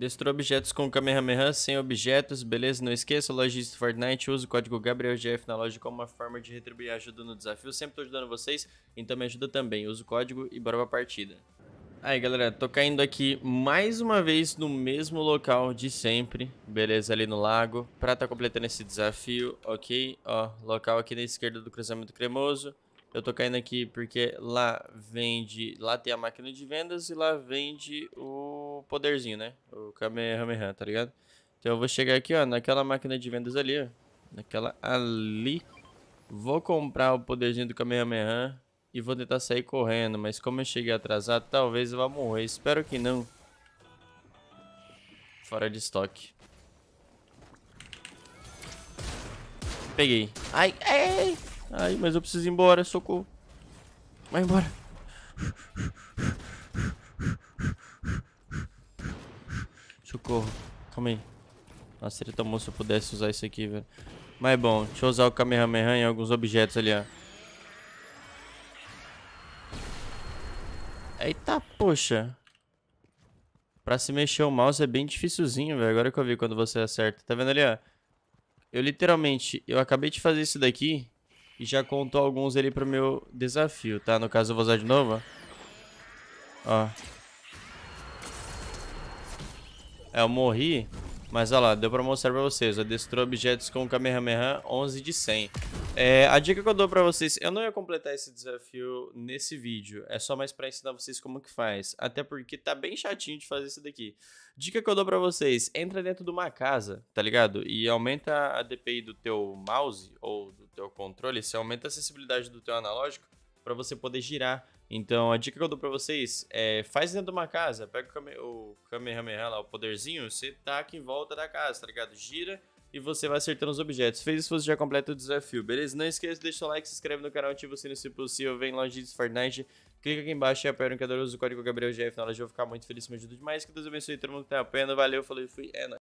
Destrua objetos com Kamehameha, sem objetos, beleza? Não esqueça, lojista Fortnite, usa o código GabrielGF na loja como uma forma de retribuir a ajuda no desafio. Sempre tô ajudando vocês, então me ajuda também. Usa o código e bora pra partida. Aí galera, tô caindo aqui mais uma vez no mesmo local de sempre, beleza? Ali no lago, pra tá completando esse desafio, ok? Ó, local aqui na esquerda do cruzamento cremoso. Eu tô caindo aqui porque lá vende, lá tem a máquina de vendas e lá vende o poderzinho, né? O Kamehameha, tá ligado? Então eu vou chegar aqui, ó, naquela máquina de vendas ali, ó. Naquela ali. Vou comprar o poderzinho do Kamehameha e vou tentar sair correndo. Mas como eu cheguei atrasado, talvez eu vá morrer. Espero que não. Fora de estoque. Peguei. Ai, ai, ai. mas eu preciso ir embora, socorro. Vai embora. Socorro. Calma aí. Nossa, seria tão bom se eu pudesse usar isso aqui, velho. Mas é bom, deixa eu usar o Kamehameha em alguns objetos ali, ó. Eita, poxa. Pra se mexer o mouse é bem dificilzinho, velho. Agora que eu vi quando você acerta. Tá vendo ali, ó? Eu literalmente, eu acabei de fazer isso daqui e já contou alguns ali pro meu desafio, tá? No caso, eu vou usar de novo, ó. Ó. É, eu morri, mas olha lá, deu pra mostrar pra vocês. Eu objetos com o Kamehameha 11 de 100. É, a dica que eu dou pra vocês, eu não ia completar esse desafio nesse vídeo. É só mais pra ensinar vocês como que faz. Até porque tá bem chatinho de fazer isso daqui. Dica que eu dou pra vocês, entra dentro de uma casa, tá ligado? E aumenta a DPI do teu mouse ou do teu controle. Se aumenta a sensibilidade do teu analógico, para você poder girar. Então a dica que eu dou para vocês é faz dentro de uma casa, pega o, kame, o Kamehameha lá, o poderzinho, você taca tá em volta da casa, tá ligado? Gira e você vai acertando os objetos. Fez isso, você já completa o desafio, beleza? Não esqueça de deixar o like, se inscreve no canal, ativa o sino se possível, vem longe de Fortnite, clica aqui embaixo e apoia o cadoroso, o código GabrielGF na hora de eu ficar muito feliz, me ajuda demais, que Deus abençoe todo mundo que tá pena, valeu, falou e fui, é nóis.